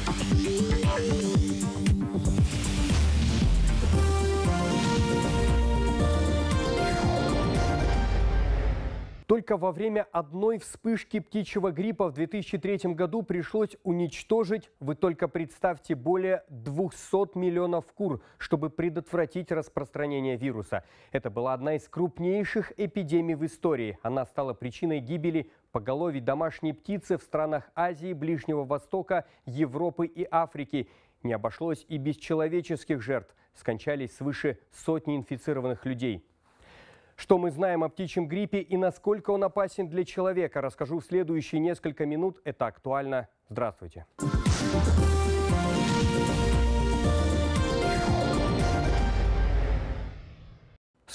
Thank you. Только во время одной вспышки птичьего гриппа в 2003 году пришлось уничтожить, вы только представьте, более 200 миллионов кур, чтобы предотвратить распространение вируса. Это была одна из крупнейших эпидемий в истории. Она стала причиной гибели поголовий домашней птицы в странах Азии, Ближнего Востока, Европы и Африки. Не обошлось и без человеческих жертв. Скончались свыше сотни инфицированных людей. Что мы знаем о птичьем гриппе и насколько он опасен для человека, расскажу в следующие несколько минут. Это актуально. Здравствуйте. Здравствуйте.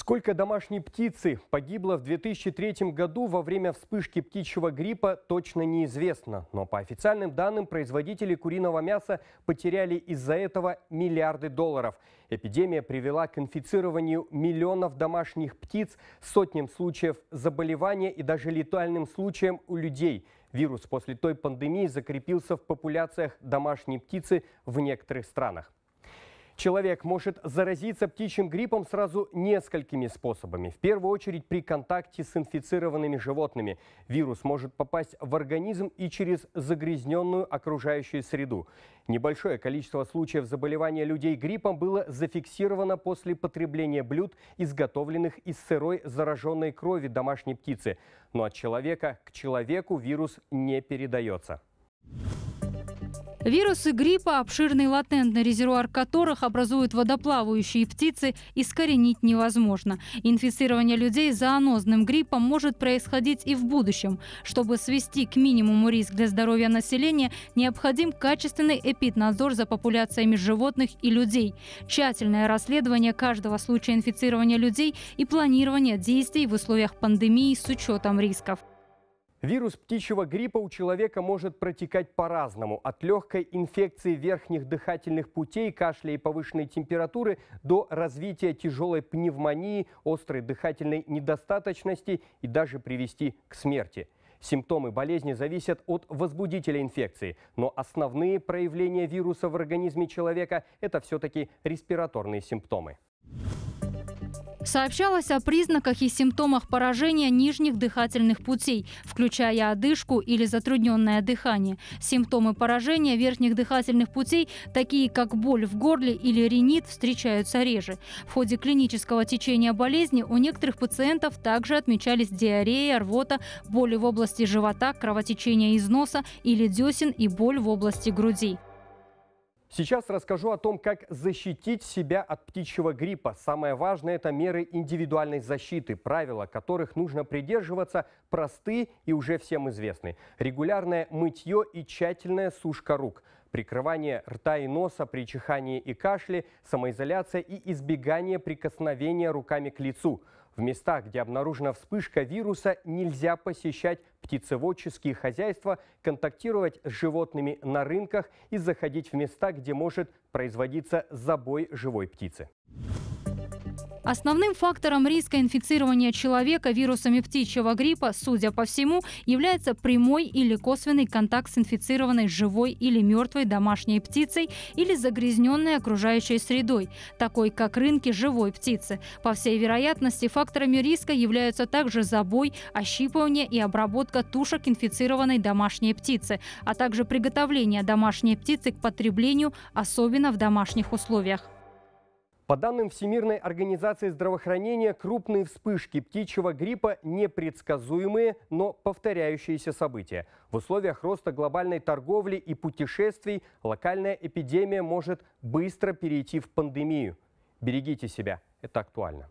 Сколько домашней птицы погибло в 2003 году во время вспышки птичьего гриппа, точно неизвестно. Но по официальным данным, производители куриного мяса потеряли из-за этого миллиарды долларов. Эпидемия привела к инфицированию миллионов домашних птиц, сотням случаев заболевания и даже летальным случаям у людей. Вирус после той пандемии закрепился в популяциях домашней птицы в некоторых странах. Человек может заразиться птичьим гриппом сразу несколькими способами. В первую очередь при контакте с инфицированными животными. Вирус может попасть в организм и через загрязненную окружающую среду. Небольшое количество случаев заболевания людей гриппом было зафиксировано после потребления блюд, изготовленных из сырой зараженной крови домашней птицы. Но от человека к человеку вирус не передается. Вирусы гриппа, обширный латентный резервуар которых образуют водоплавающие птицы, искоренить невозможно. Инфицирование людей зоонозным гриппом может происходить и в будущем. Чтобы свести к минимуму риск для здоровья населения, необходим качественный эпиднадзор за популяциями животных и людей, тщательное расследование каждого случая инфицирования людей и планирование действий в условиях пандемии с учетом рисков. Вирус птичьего гриппа у человека может протекать по-разному. От легкой инфекции верхних дыхательных путей, кашля и повышенной температуры до развития тяжелой пневмонии, острой дыхательной недостаточности и даже привести к смерти. Симптомы болезни зависят от возбудителя инфекции, но основные проявления вируса в организме человека – это все-таки респираторные симптомы. Сообщалось о признаках и симптомах поражения нижних дыхательных путей, включая одышку или затрудненное дыхание. Симптомы поражения верхних дыхательных путей, такие как боль в горле или ринит, встречаются реже. В ходе клинического течения болезни у некоторых пациентов также отмечались диарея, рвота, боли в области живота, кровотечение из носа или десен и боль в области груди. Сейчас расскажу о том, как защитить себя от птичьего гриппа. Самое важное – это меры индивидуальной защиты, правила которых нужно придерживаться, просты и уже всем известны. Регулярное мытье и тщательная сушка рук, прикрывание рта и носа при чихании и кашле, самоизоляция и избегание прикосновения руками к лицу – в местах, где обнаружена вспышка вируса, нельзя посещать птицеводческие хозяйства, контактировать с животными на рынках и заходить в места, где может производиться забой живой птицы. Основным фактором риска инфицирования человека вирусами птичьего гриппа, судя по всему, является прямой или косвенный контакт с инфицированной живой или мертвой домашней птицей или загрязненной окружающей средой, такой как рынки живой птицы. По всей вероятности, факторами риска являются также забой, ощипывание и обработка тушек инфицированной домашней птицы, а также приготовление домашней птицы к потреблению, особенно в домашних условиях. По данным Всемирной организации здравоохранения, крупные вспышки птичьего гриппа – непредсказуемые, но повторяющиеся события. В условиях роста глобальной торговли и путешествий локальная эпидемия может быстро перейти в пандемию. Берегите себя, это актуально.